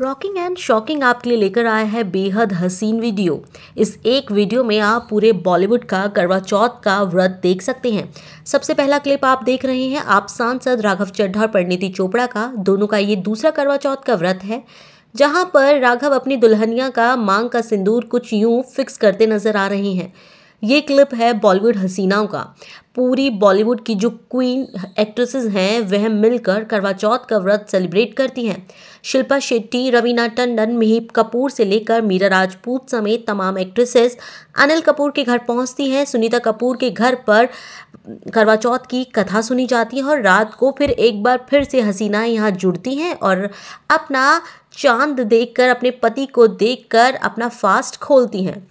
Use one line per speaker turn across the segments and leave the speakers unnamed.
rocking and shocking आपके लिए लेकर आया है बेहद हसीन वीडियो इस एक वीडियो में आप पूरे बॉलीवुड का करवा चौथ का व्रत देख सकते हैं सबसे पहला क्लिप आप देख रहे हैं आप सांसद राघव चड्ढा और परिणीति चोपड़ा का दोनों का ये दूसरा करवा चौथ का व्रत है जहां पर राघव अपनी दुल्हनिया का मांग का सिंदूर कुछ यूं फिक्स करते नजर आ रहे हैं ये क्लिप है बॉलीवुड हसीनाओं का पूरी बॉलीवुड की जो क्वीन एक्ट्रेसेस हैं वह मिलकर करवा चौथ का व्रत सेलिब्रेट करती हैं शिल्पा शेट्टी रवीना टंडन मिहिप कपूर से लेकर मीरा राजपूत समेत तमाम एक्ट्रेसेस अनिल कपूर के घर पहुंचती हैं सुनीता कपूर के घर पर करवा चौथ की कथा सुनी जाती है और रात को फिर एक बार फिर से हसीना यहाँ जुड़ती हैं और अपना चांद देखकर अपने पति को देखकर अपना फास्ट खोलती हैं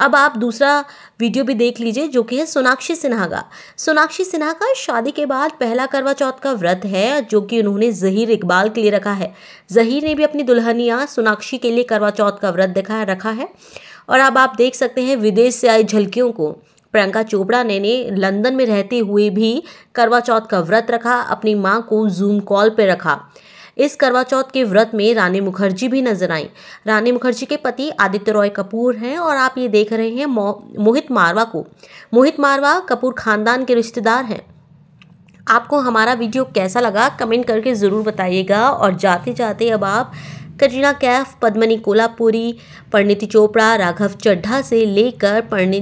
अब आप दूसरा वीडियो भी देख लीजिए जो कि है सोनाक्षी सिन्हा का सोनाक्षी सिन्हा का शादी के बाद पहला करवा चौथ का व्रत है जो कि उन्होंने जहीर इकबाल के लिए रखा है जहीर ने भी अपनी दुल्हनिया सोनाक्षी के लिए करवा चौथ का व्रत दिखा रखा है और अब आप देख सकते हैं विदेश से आई झलकियों को प्रियंका चोपड़ा ने ने लंदन में रहते हुए भी करवा चौथ का व्रत रखा अपनी माँ को जूम कॉल पर रखा इस करवा चौथ के व्रत में रानी मुखर्जी भी नजर आई रानी मुखर्जी के पति आदित्य रॉय कपूर हैं और आप ये देख रहे हैं मोहित मारवा को मोहित मारवा कपूर खानदान के रिश्तेदार हैं आपको हमारा वीडियो कैसा लगा कमेंट करके ज़रूर बताइएगा और जाते जाते अब आप कटरीना कैफ पद्मनी कोलापुरी परिणीति चोपड़ा राघव चड्ढा से लेकर परिणी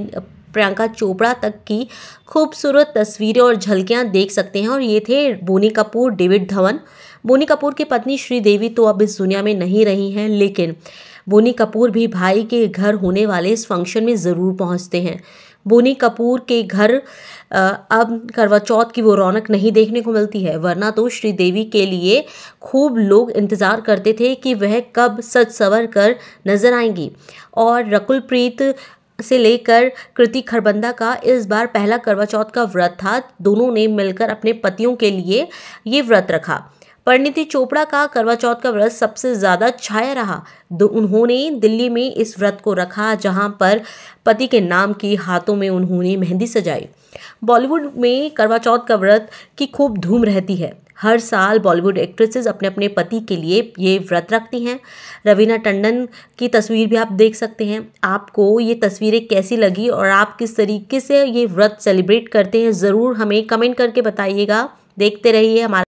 प्रियंका चोपड़ा तक की खूबसूरत तस्वीरें और झलकियां देख सकते हैं और ये थे बोनी कपूर डेविड धवन बोनी कपूर की पत्नी श्रीदेवी तो अब इस दुनिया में नहीं रही हैं लेकिन बोनी कपूर भी भाई के घर होने वाले इस फंक्शन में ज़रूर पहुँचते हैं बोनी कपूर के घर अब करवा चौथ की वो रौनक नहीं देखने को मिलती है वरना तो श्रीदेवी के लिए खूब लोग इंतज़ार करते थे कि वह कब सच सवर कर नजर आएंगी और रकुलप्रीत से लेकर कृति खरबंदा का इस बार पहला करवा चौथ का व्रत था दोनों ने मिलकर अपने पतियों के लिए ये व्रत रखा परिणीति चोपड़ा का करवा चौथ का व्रत सबसे ज़्यादा छाया रहा उन्होंने दिल्ली में इस व्रत को रखा जहां पर पति के नाम की हाथों में उन्होंने मेहंदी सजाई बॉलीवुड में करवा चौथ का व्रत की खूब धूम रहती है हर साल बॉलीवुड एक्ट्रेसेस अपने अपने पति के लिए ये व्रत रखती हैं रवीना टंडन की तस्वीर भी आप देख सकते हैं आपको ये तस्वीरें कैसी लगी और आप किस तरीके से ये व्रत सेलिब्रेट करते हैं ज़रूर हमें कमेंट करके बताइएगा देखते रहिए हमारा